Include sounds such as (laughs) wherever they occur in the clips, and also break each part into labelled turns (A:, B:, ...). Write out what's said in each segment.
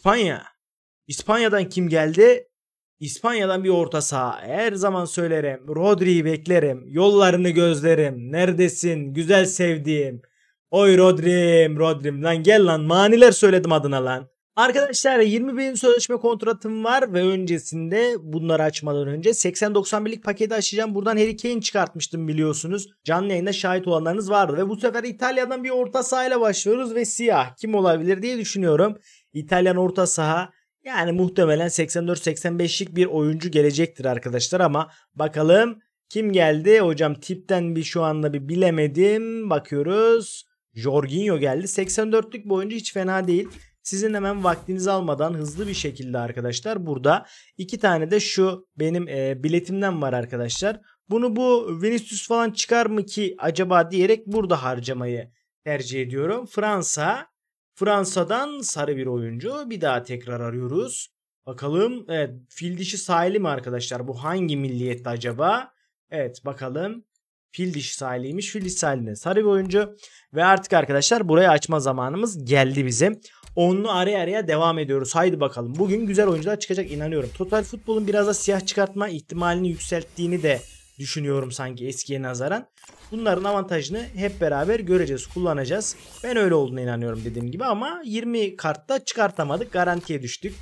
A: İspanya. İspanya'dan kim geldi? İspanya'dan bir orta saha. Her zaman söylerim. Rodri'yi beklerim. Yollarını gözlerim. Neredesin? Güzel sevdiğim. Oy Rodrim, Rodrim. Lan gel lan. Maniler söyledim adına lan. Arkadaşlar 20 bin sözleşme kontratım var ve öncesinde bunları açmadan önce 80-91'lik 90 paketi açacağım. Buradan Harry Kane çıkartmıştım biliyorsunuz. Canlı yayında şahit olanlarınız vardı ve bu sefer İtalya'dan bir orta sahayla başlıyoruz ve siyah kim olabilir diye düşünüyorum. İtalyan orta saha yani muhtemelen 84-85'lik bir oyuncu gelecektir arkadaşlar ama bakalım kim geldi? Hocam tipten bir şu anda bir bilemedim. Bakıyoruz. Jorginho geldi. 84'lük bir oyuncu hiç fena değil. Sizin hemen vaktinizi almadan hızlı bir şekilde arkadaşlar burada iki tane de şu benim e, biletimden var arkadaşlar. Bunu bu Vinicius falan çıkar mı ki acaba diyerek burada harcamayı tercih ediyorum. Fransa. Fransa'dan sarı bir oyuncu. Bir daha tekrar arıyoruz. Bakalım evet fil dişi sahili mi arkadaşlar? Bu hangi milliyette acaba? Evet bakalım. Fil dişi sahiliymiş. Fil dişi sahilinde sarı bir oyuncu. Ve artık arkadaşlar burayı açma zamanımız geldi bizim. Onlu araya araya devam ediyoruz. Haydi bakalım. Bugün güzel oyuncular çıkacak inanıyorum. Total futbolun biraz da siyah çıkartma ihtimalini yükselttiğini de düşünüyorum sanki eskiye nazaran. Bunların avantajını hep beraber göreceğiz, kullanacağız. Ben öyle olduğuna inanıyorum dediğim gibi ama 20 kartta çıkartamadık. Garantiye düştük.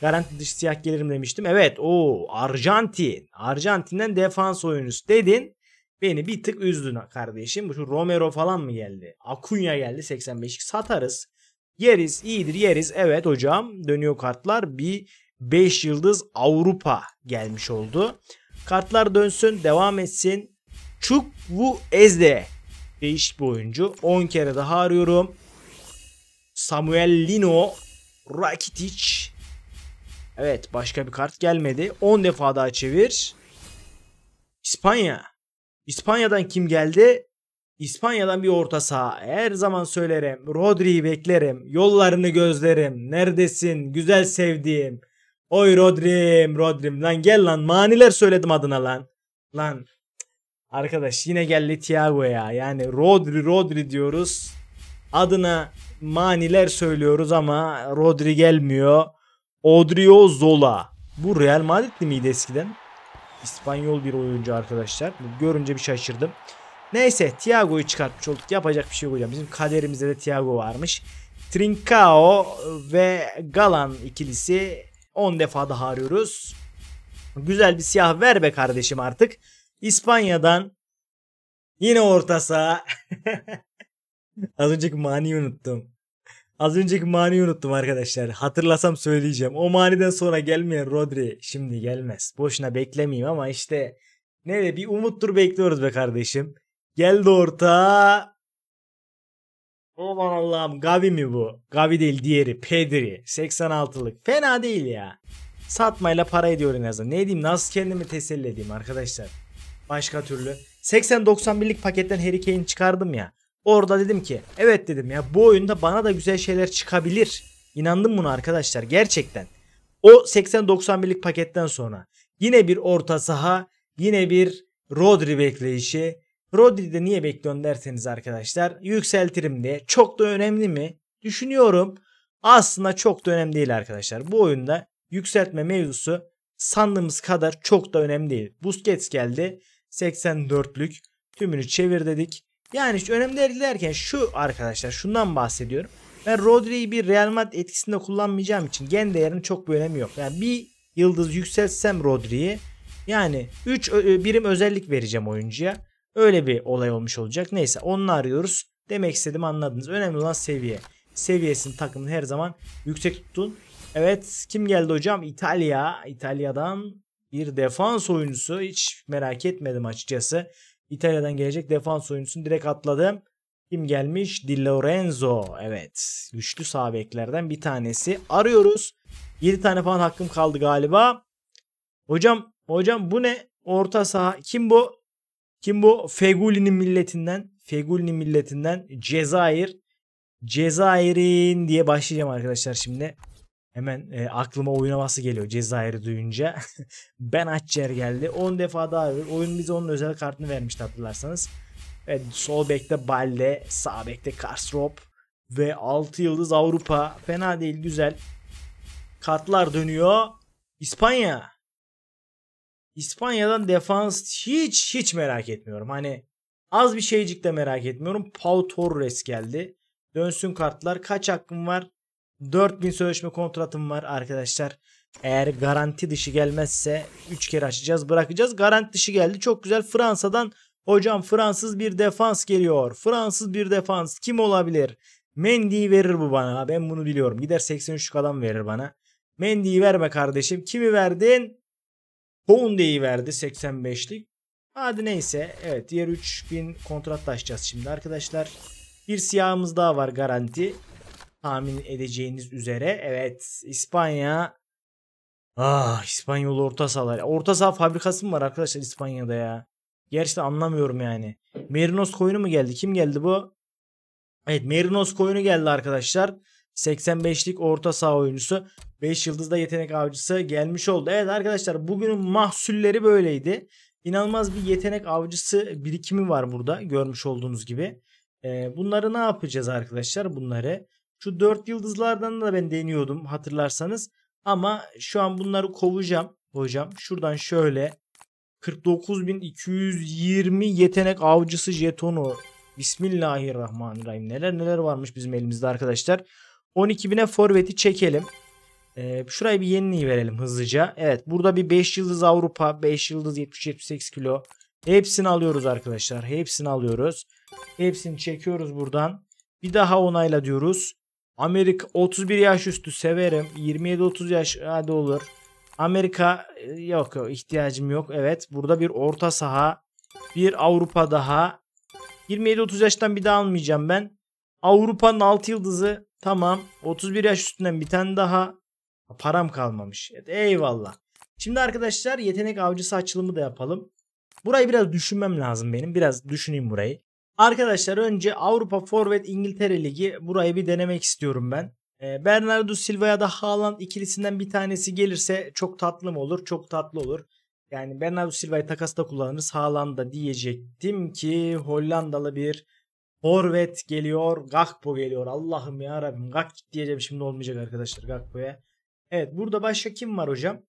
A: Garanti dışı siyah gelirim demiştim. Evet o Arjantin. Arjantin'den defans oyuncusu dedin. Beni bir tık üzdün kardeşim. Şu Romero falan mı geldi? Akunya geldi 85'lik satarız. Yeriz iyidir yeriz evet hocam dönüyor kartlar bir 5 yıldız Avrupa gelmiş oldu. Kartlar dönsün devam etsin. Çuk bu Ezde değiş bir oyuncu 10 kere daha arıyorum. Samuel Lino Rakitic Evet başka bir kart gelmedi 10 defa daha çevir. İspanya. İspanya'dan kim geldi? İspanya'dan bir orta saha her zaman söylerim. Rodri'yi beklerim. Yollarını gözlerim. Neredesin güzel sevdiğim. Oy Rodrim Rodrim lan gel lan maniler söyledim adına lan. Lan arkadaş yine geldi Thiago ya. Yani Rodri Rodri diyoruz. Adına maniler söylüyoruz ama Rodri gelmiyor. Odrio Zola. Bu Real Madrid'li miydi eskiden? İspanyol bir oyuncu arkadaşlar. Görünce bir şaşırdım. Neyse Thiago'yu çıkartmış olduk. Yapacak bir şey yok hocam. Bizim kaderimizde de Thiago varmış. Trincao ve Galan ikilisi 10 defa daha arıyoruz. Güzel bir siyah ver be kardeşim artık. İspanya'dan yine orta saha. (laughs) Az önceki mani unuttum. Az önceki mani unuttum arkadaşlar. Hatırlasam söyleyeceğim. O maniden sonra gelmeyen Rodri şimdi gelmez. Boşuna beklemeyeyim ama işte ne de bir umuttur bekliyoruz be kardeşim. Geldi orta. Aman Allah'ım Gavi mi bu? Gavi değil diğeri Pedri. 86'lık. Fena değil ya. Satmayla para ediyor en azından. Ne diyeyim nasıl kendimi teselli edeyim arkadaşlar. Başka türlü. 80-91'lik paketten Harry Kane çıkardım ya. Orada dedim ki evet dedim ya bu oyunda bana da güzel şeyler çıkabilir. İnandım buna arkadaşlar gerçekten. O 80-91'lik paketten sonra yine bir orta saha yine bir Rodri bekleyişi de niye bekliyorsun derseniz arkadaşlar yükseltirim diye. Çok da önemli mi? Düşünüyorum. Aslında çok da önemli değil arkadaşlar. Bu oyunda yükseltme mevzusu sandığımız kadar çok da önemli değil. Busquets geldi. 84'lük tümünü çevir dedik. Yani hiç önemli değil derken şu arkadaşlar şundan bahsediyorum. Ben Rodri'yi bir Real Madrid etkisinde kullanmayacağım için gen değerinin çok bir önemi yok. Yani bir yıldız yükseltsem Rodri'yi yani 3 birim özellik vereceğim oyuncuya. Öyle bir olay olmuş olacak. Neyse onu arıyoruz. Demek istedim anladınız. Önemli olan seviye. Seviyesini takımın her zaman yüksek tutun. Evet kim geldi hocam? İtalya. İtalya'dan bir defans oyuncusu. Hiç merak etmedim açıkçası. İtalya'dan gelecek defans oyuncusunu direkt atladım. Kim gelmiş? Di Lorenzo. Evet. Güçlü sağ beklerden bir tanesi. Arıyoruz. 7 tane falan hakkım kaldı galiba. Hocam hocam bu ne? Orta saha. Kim bu? Kim bu? Feguli'nin milletinden. Feguli'nin milletinden Cezayir. Cezayir'in diye başlayacağım arkadaşlar şimdi. Hemen e, aklıma oynaması geliyor Cezayir'i duyunca. (laughs) ben Açer geldi. 10 defa daha verir. Oyun bize onun özel kartını vermişti hatırlarsanız. Evet, sol bekte Balde, sağ bekte Karstrop ve 6 yıldız Avrupa. Fena değil güzel. Kartlar dönüyor. İspanya. İspanya'dan defans hiç hiç merak etmiyorum. Hani az bir şeycik de merak etmiyorum. Pau Torres geldi. Dönsün kartlar. Kaç hakkım var? 4000 sözleşme kontratım var arkadaşlar. Eğer garanti dışı gelmezse 3 kere açacağız bırakacağız. Garanti dışı geldi. Çok güzel Fransa'dan hocam Fransız bir defans geliyor. Fransız bir defans kim olabilir? Mendy verir bu bana. Ben bunu biliyorum. Gider 83 adam verir bana. Mendy'yi verme kardeşim. Kimi verdin? Hyundai'yi verdi 85'lik. Hadi neyse. Evet diğer 3000 kontratlaşacağız şimdi arkadaşlar. Bir siyahımız daha var garanti. Tahmin edeceğiniz üzere. Evet İspanya. Ah İspanyol orta sahalar. Orta saha fabrikası mı var arkadaşlar İspanya'da ya? Gerçekten anlamıyorum yani. Merinos koyunu mu geldi? Kim geldi bu? Evet Merinos koyunu geldi arkadaşlar. 85'lik orta saha oyuncusu 5 yıldızda yetenek avcısı gelmiş oldu. Evet arkadaşlar bugünün mahsulleri böyleydi. İnanılmaz bir yetenek avcısı birikimi var burada görmüş olduğunuz gibi. Ee, bunları ne yapacağız arkadaşlar bunları? Şu 4 yıldızlardan da ben deniyordum hatırlarsanız. Ama şu an bunları kovacağım hocam. Şuradan şöyle 49.220 yetenek avcısı jetonu. Bismillahirrahmanirrahim. Neler neler varmış bizim elimizde arkadaşlar. 12.000'e forveti çekelim. Ee, şuraya bir yeniliği verelim hızlıca. Evet burada bir 5 yıldız Avrupa 5 yıldız 70-78 kilo. Hepsini alıyoruz arkadaşlar. Hepsini alıyoruz. Hepsini çekiyoruz buradan. Bir daha onayla diyoruz. Amerika 31 yaş üstü severim. 27-30 yaş hadi olur. Amerika e, yok ihtiyacım yok. Evet burada bir orta saha. Bir Avrupa daha. 27-30 yaştan bir daha almayacağım ben. Avrupa'nın 6 yıldızı Tamam 31 yaş üstünden bir tane daha. Param kalmamış. eyvallah. Şimdi arkadaşlar yetenek avcısı açılımı da yapalım. Burayı biraz düşünmem lazım benim. Biraz düşüneyim burayı. Arkadaşlar önce Avrupa Forvet İngiltere Ligi burayı bir denemek istiyorum ben. Ee, Bernardo Silva ya da Haaland ikilisinden bir tanesi gelirse çok tatlı mı olur? Çok tatlı olur. Yani Bernardo Silva'yı takasta kullanırız. Haaland da diyecektim ki Hollandalı bir Forvet geliyor. Gakpo geliyor. Allah'ım ya Rabbim. Gak git diyeceğim şimdi olmayacak arkadaşlar Gakpo'ya. Evet burada başka kim var hocam?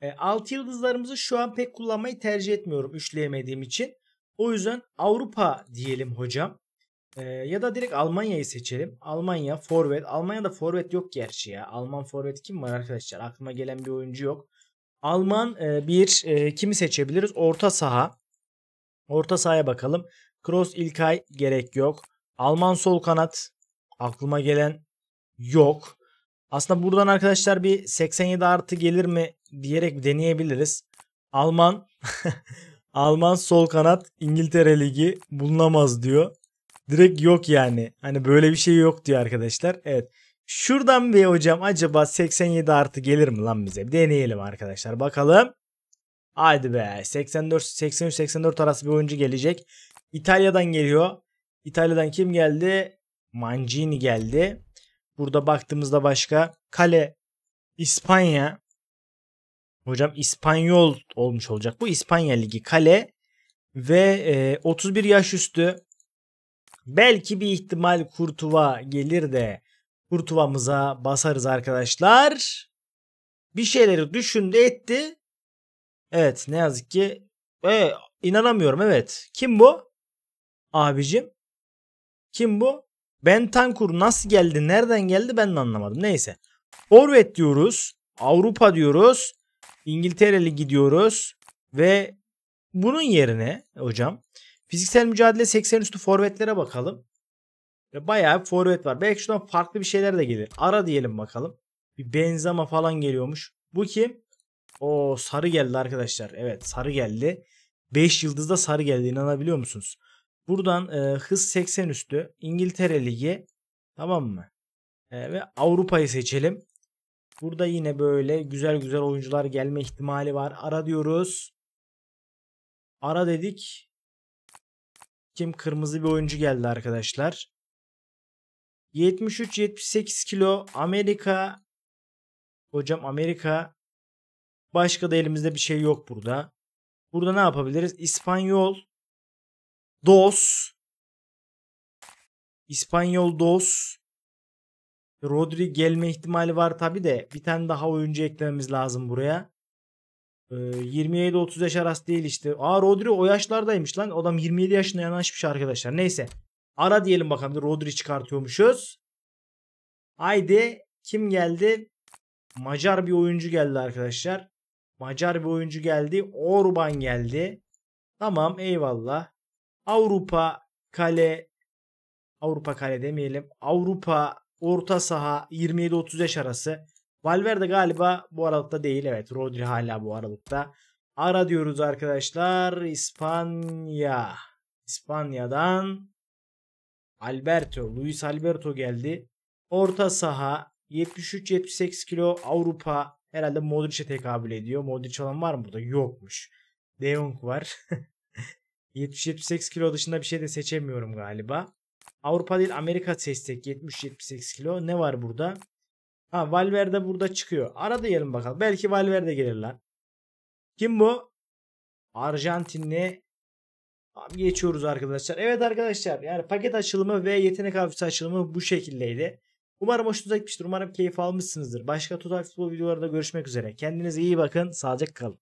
A: E, alt yıldızlarımızı şu an pek kullanmayı tercih etmiyorum üçleyemediğim için. O yüzden Avrupa diyelim hocam. E, ya da direkt Almanya'yı seçelim. Almanya forvet. Almanya'da forvet yok gerçi ya. Alman forvet kim var arkadaşlar? Aklıma gelen bir oyuncu yok. Alman e, bir e, kimi seçebiliriz? Orta saha. Orta sahaya bakalım. Cross İlkay gerek yok. Alman sol kanat aklıma gelen yok. Aslında buradan arkadaşlar bir 87 artı gelir mi diyerek deneyebiliriz. Alman (laughs) Alman sol kanat İngiltere Ligi bulunamaz diyor. Direkt yok yani. Hani böyle bir şey yok diyor arkadaşlar. Evet. Şuradan bir hocam acaba 87 artı gelir mi lan bize? Bir deneyelim arkadaşlar. Bakalım. Haydi be. 84 83 84 arası bir oyuncu gelecek. İtalya'dan geliyor. İtalya'dan kim geldi? Mancini geldi. Burada baktığımızda başka Kale İspanya. Hocam İspanyol olmuş olacak. Bu İspanya Ligi Kale ve e, 31 yaş üstü belki bir ihtimal Kurtuva gelir de Kurtuva'mıza basarız arkadaşlar. Bir şeyleri düşündü etti. Evet ne yazık ki e, inanamıyorum evet. Kim bu? abicim. Kim bu? Bentancur nasıl geldi? Nereden geldi? Ben de anlamadım. Neyse. Forvet diyoruz. Avrupa diyoruz. İngiltere'li gidiyoruz Ve bunun yerine hocam fiziksel mücadele 80 üstü forvetlere bakalım. Bayağı forvet var. Belki şuradan farklı bir şeyler de gelir. Ara diyelim bakalım. Bir benzama falan geliyormuş. Bu kim? O sarı geldi arkadaşlar. Evet sarı geldi. 5 yıldızda sarı geldi inanabiliyor musunuz? Buradan e, hız 80 üstü İngiltere Ligi tamam mı? E, ve Avrupa'yı seçelim. Burada yine böyle güzel güzel oyuncular gelme ihtimali var. Ara diyoruz. Ara dedik. Kim kırmızı bir oyuncu geldi arkadaşlar. 73-78 kilo Amerika. Hocam Amerika. Başka da elimizde bir şey yok burada. Burada ne yapabiliriz? İspanyol. Dos. İspanyol Dos. Rodri gelme ihtimali var tabi de bir tane daha oyuncu eklememiz lazım buraya. Ee, 27-30 yaş arası değil işte. Aa Rodri o yaşlardaymış lan. Adam 27 yaşına yanaşmış arkadaşlar. Neyse. Ara diyelim bakalım. Rodri çıkartıyormuşuz. Haydi kim geldi? Macar bir oyuncu geldi arkadaşlar. Macar bir oyuncu geldi. Orban geldi. Tamam eyvallah. Avrupa kale Avrupa kale demeyelim. Avrupa orta saha 27-30 yaş arası. Valverde galiba bu aralıkta değil. Evet Rodri hala bu aralıkta. Ara diyoruz arkadaşlar. İspanya. İspanya'dan Alberto, Luis Alberto geldi. Orta saha 73-78 kilo Avrupa herhalde Modric'e tekabül ediyor. Modric olan var mı burada? Yokmuş. De Jong var. (laughs) 70-78 kilo dışında bir şey de seçemiyorum galiba. Avrupa değil Amerika seçsek 70-78 kilo. Ne var burada? Ha Valverde burada çıkıyor. Ara diyelim bakalım. Belki Valverde gelir lan. Kim bu? Arjantinli. geçiyoruz arkadaşlar. Evet arkadaşlar yani paket açılımı ve yetenek avcısı açılımı bu şekildeydi. Umarım hoşunuza gitmiştir. Umarım keyif almışsınızdır. Başka Total Futbol videolarında görüşmek üzere. Kendinize iyi bakın. Sağlıcakla kalın.